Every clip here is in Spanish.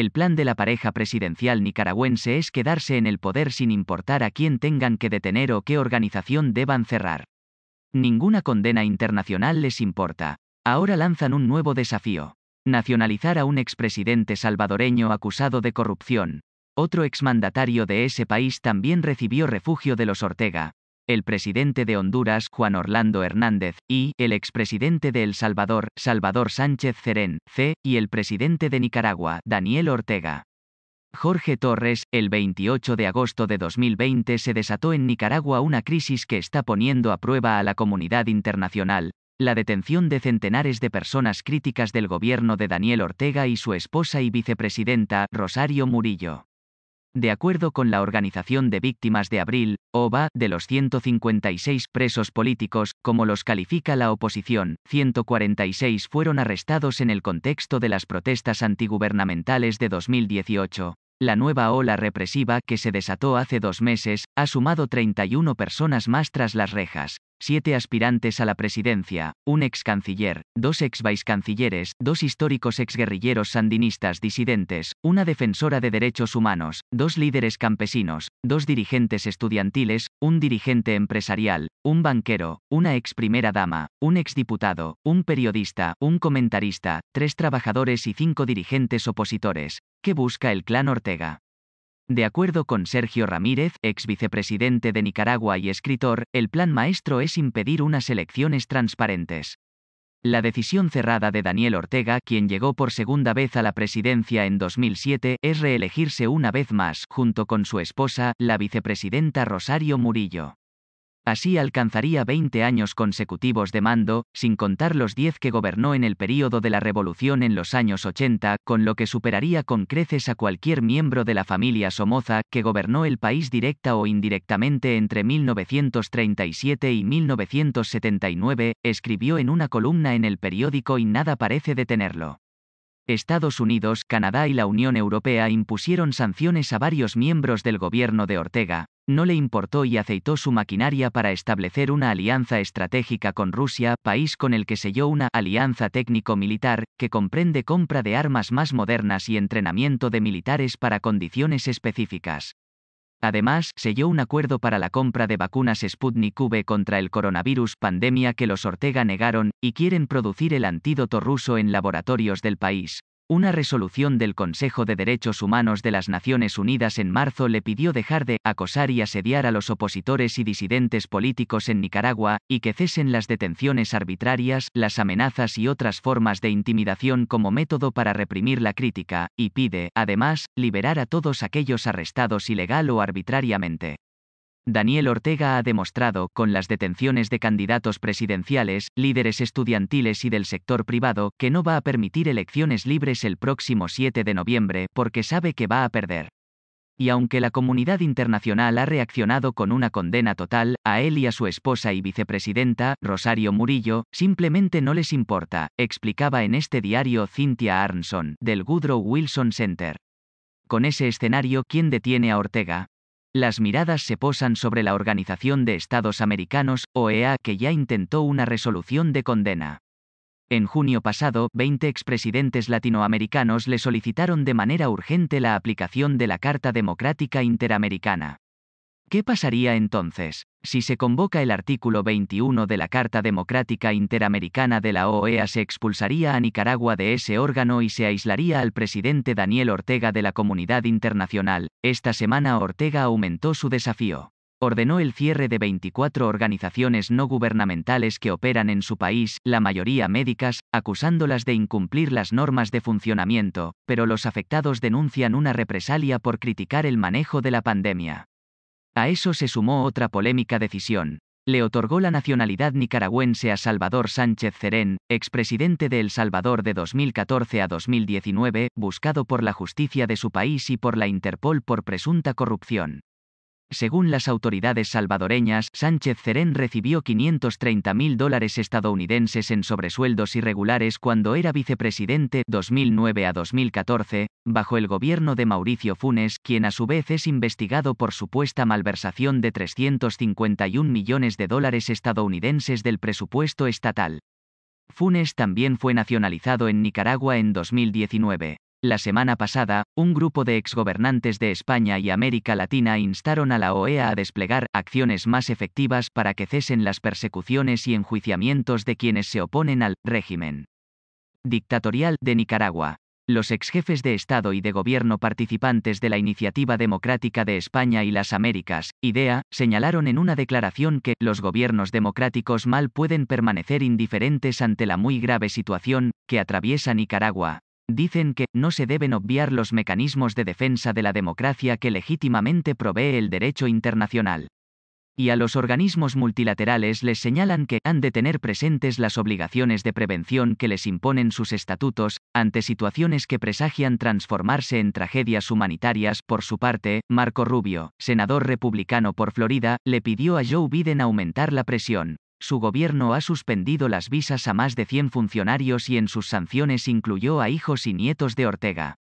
El plan de la pareja presidencial nicaragüense es quedarse en el poder sin importar a quién tengan que detener o qué organización deban cerrar. Ninguna condena internacional les importa. Ahora lanzan un nuevo desafío. Nacionalizar a un expresidente salvadoreño acusado de corrupción. Otro exmandatario de ese país también recibió refugio de los Ortega, el presidente de Honduras Juan Orlando Hernández, y el expresidente de El Salvador, Salvador Sánchez Cerén, C, y el presidente de Nicaragua, Daniel Ortega. Jorge Torres, el 28 de agosto de 2020 se desató en Nicaragua una crisis que está poniendo a prueba a la comunidad internacional, la detención de centenares de personas críticas del gobierno de Daniel Ortega y su esposa y vicepresidenta, Rosario Murillo de acuerdo con la Organización de Víctimas de Abril, OVA, de los 156 presos políticos, como los califica la oposición, 146 fueron arrestados en el contexto de las protestas antigubernamentales de 2018. La nueva ola represiva que se desató hace dos meses ha sumado 31 personas más tras las rejas siete aspirantes a la presidencia, un ex canciller, dos ex vicecancilleres, dos históricos ex guerrilleros sandinistas disidentes, una defensora de derechos humanos, dos líderes campesinos, dos dirigentes estudiantiles, un dirigente empresarial, un banquero, una ex primera dama, un ex diputado, un periodista, un comentarista, tres trabajadores y cinco dirigentes opositores. ¿Qué busca el clan Ortega? De acuerdo con Sergio Ramírez, ex vicepresidente de Nicaragua y escritor, el plan maestro es impedir unas elecciones transparentes. La decisión cerrada de Daniel Ortega, quien llegó por segunda vez a la presidencia en 2007, es reelegirse una vez más, junto con su esposa, la vicepresidenta Rosario Murillo. Así alcanzaría 20 años consecutivos de mando, sin contar los 10 que gobernó en el período de la Revolución en los años 80, con lo que superaría con creces a cualquier miembro de la familia Somoza, que gobernó el país directa o indirectamente entre 1937 y 1979, escribió en una columna en el periódico y nada parece detenerlo. Estados Unidos, Canadá y la Unión Europea impusieron sanciones a varios miembros del gobierno de Ortega, no le importó y aceitó su maquinaria para establecer una alianza estratégica con Rusia, país con el que selló una alianza técnico-militar, que comprende compra de armas más modernas y entrenamiento de militares para condiciones específicas. Además, selló un acuerdo para la compra de vacunas Sputnik V contra el coronavirus pandemia que los Ortega negaron, y quieren producir el antídoto ruso en laboratorios del país. Una resolución del Consejo de Derechos Humanos de las Naciones Unidas en marzo le pidió dejar de acosar y asediar a los opositores y disidentes políticos en Nicaragua, y que cesen las detenciones arbitrarias, las amenazas y otras formas de intimidación como método para reprimir la crítica, y pide, además, liberar a todos aquellos arrestados ilegal o arbitrariamente. Daniel Ortega ha demostrado, con las detenciones de candidatos presidenciales, líderes estudiantiles y del sector privado, que no va a permitir elecciones libres el próximo 7 de noviembre, porque sabe que va a perder. Y aunque la comunidad internacional ha reaccionado con una condena total, a él y a su esposa y vicepresidenta, Rosario Murillo, simplemente no les importa, explicaba en este diario Cynthia Arnson, del Woodrow Wilson Center. Con ese escenario, ¿quién detiene a Ortega? Las miradas se posan sobre la Organización de Estados Americanos, OEA, que ya intentó una resolución de condena. En junio pasado, 20 expresidentes latinoamericanos le solicitaron de manera urgente la aplicación de la Carta Democrática Interamericana. ¿Qué pasaría entonces, si se convoca el artículo 21 de la Carta Democrática Interamericana de la OEA? Se expulsaría a Nicaragua de ese órgano y se aislaría al presidente Daniel Ortega de la comunidad internacional. Esta semana Ortega aumentó su desafío. Ordenó el cierre de 24 organizaciones no gubernamentales que operan en su país, la mayoría médicas, acusándolas de incumplir las normas de funcionamiento, pero los afectados denuncian una represalia por criticar el manejo de la pandemia. A eso se sumó otra polémica decisión. Le otorgó la nacionalidad nicaragüense a Salvador Sánchez Cerén, expresidente de El Salvador de 2014 a 2019, buscado por la justicia de su país y por la Interpol por presunta corrupción. Según las autoridades salvadoreñas, Sánchez Cerén recibió 530 mil dólares estadounidenses en sobresueldos irregulares cuando era vicepresidente 2009 a 2014, bajo el gobierno de Mauricio Funes, quien a su vez es investigado por supuesta malversación de 351 millones de dólares estadounidenses del presupuesto estatal. Funes también fue nacionalizado en Nicaragua en 2019. La semana pasada, un grupo de exgobernantes de España y América Latina instaron a la OEA a desplegar acciones más efectivas para que cesen las persecuciones y enjuiciamientos de quienes se oponen al régimen dictatorial de Nicaragua. Los exjefes de Estado y de Gobierno participantes de la Iniciativa Democrática de España y las Américas, IDEA, señalaron en una declaración que los gobiernos democráticos mal pueden permanecer indiferentes ante la muy grave situación que atraviesa Nicaragua, dicen que no se deben obviar los mecanismos de defensa de la democracia que legítimamente provee el derecho internacional. Y a los organismos multilaterales les señalan que han de tener presentes las obligaciones de prevención que les imponen sus estatutos, ante situaciones que presagian transformarse en tragedias humanitarias. Por su parte, Marco Rubio, senador republicano por Florida, le pidió a Joe Biden aumentar la presión, su gobierno ha suspendido las visas a más de 100 funcionarios y en sus sanciones incluyó a hijos y nietos de Ortega.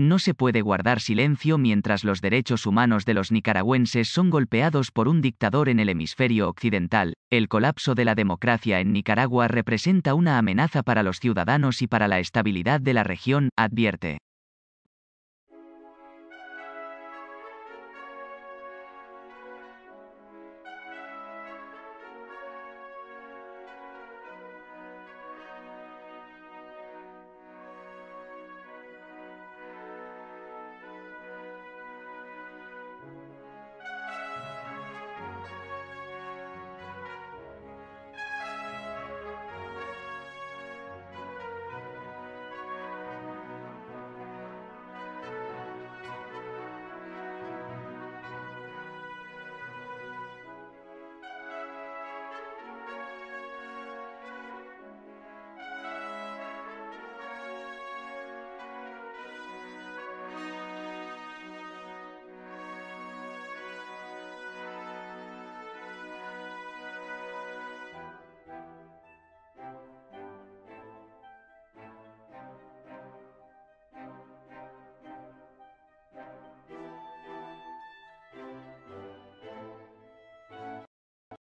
No se puede guardar silencio mientras los derechos humanos de los nicaragüenses son golpeados por un dictador en el hemisferio occidental. El colapso de la democracia en Nicaragua representa una amenaza para los ciudadanos y para la estabilidad de la región, advierte.